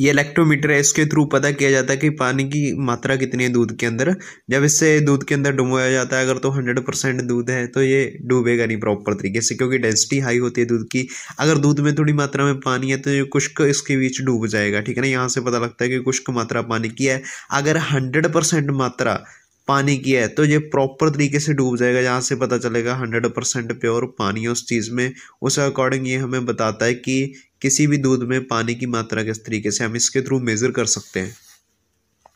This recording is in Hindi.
ये इलेक्ट्रोमीटर है इसके थ्रू पता किया जाता है कि पानी की मात्रा कितनी है दूध के अंदर जब इससे दूध के अंदर डुबोया जाता है अगर तो हंड्रेड परसेंट दूध है तो ये डूबेगा नहीं प्रॉपर तरीके से क्योंकि डेंसिटी हाई होती है दूध की अगर दूध में थोड़ी मात्रा में पानी है तो ये कुश्क इसके बीच डूब जाएगा ठीक है ना यहाँ से पता लगता है कि कुश्क मात्रा पानी की है अगर हंड्रेड मात्रा पानी की है तो ये प्रॉपर तरीके से डूब जाएगा जहाँ से पता चलेगा हंड्रेड परसेंट प्योर पानी है उस चीज़ में उस अकॉर्डिंग ये हमें बताता है कि किसी भी दूध में पानी की मात्रा किस तरीके से हम इसके थ्रू मेज़र कर सकते हैं